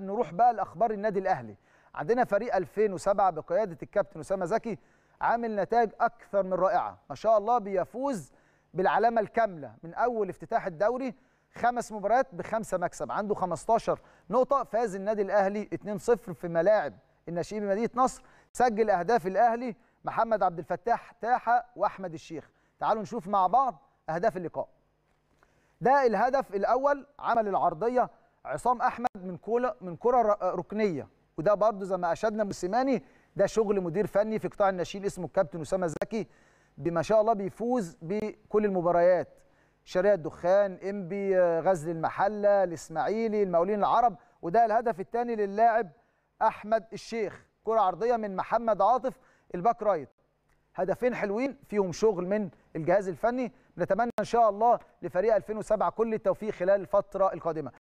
نروح بقى لاخبار النادي الاهلي عندنا فريق 2007 بقياده الكابتن اسامه زكي عامل نتائج اكثر من رائعه ما شاء الله بيفوز بالعلامه الكامله من اول افتتاح الدوري خمس مباريات بخمسه مكسب عنده 15 نقطه فاز النادي الاهلي 2-0 في ملاعب الناشئين بمدينه نصر سجل اهداف الاهلي محمد عبد الفتاح تاحه واحمد الشيخ تعالوا نشوف مع بعض اهداف اللقاء ده الهدف الاول عمل العرضيه عصام احمد من كوره من كره ركنيه وده برضه زي ما اشدنا موسيماني ده شغل مدير فني في قطاع الناشئين اسمه الكابتن اسامه زكي بما شاء الله بيفوز بكل المباريات شارع الدخان امبي غزل المحله الاسماعيلي المقاولين العرب وده الهدف الثاني للاعب احمد الشيخ كره عرضيه من محمد عاطف الباك رايت هدفين حلوين فيهم شغل من الجهاز الفني نتمنى ان شاء الله لفريق 2007 كل التوفيق خلال الفتره القادمه